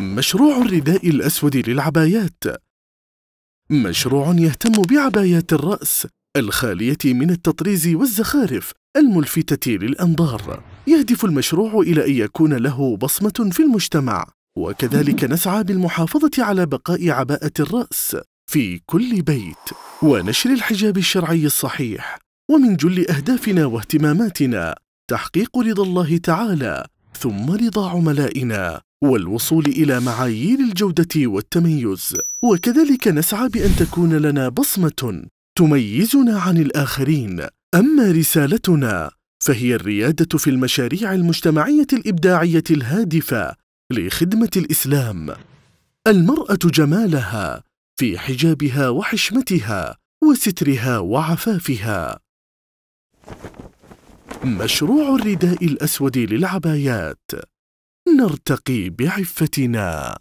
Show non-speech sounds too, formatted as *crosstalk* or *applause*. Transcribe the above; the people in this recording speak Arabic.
مشروع الرداء الأسود للعبايات مشروع يهتم بعبايات الرأس الخالية من التطريز والزخارف الملفتة للأنظار يهدف المشروع إلى أن يكون له بصمة في المجتمع وكذلك *laughs* نسعى بالمحافظة على بقاء عباءة الرأس في كل بيت ونشر الحجاب الشرعي الصحيح ومن جل أهدافنا واهتماماتنا تحقيق رضا الله تعالى ثم رضا عملائنا والوصول إلى معايير الجودة والتميز وكذلك نسعى بأن تكون لنا بصمة تميزنا عن الآخرين أما رسالتنا فهي الريادة في المشاريع المجتمعية الإبداعية الهادفة لخدمة الإسلام المرأة جمالها في حجابها وحشمتها وسترها وعفافها مشروع الرداء الأسود للعبايات نرتقي بعفتنا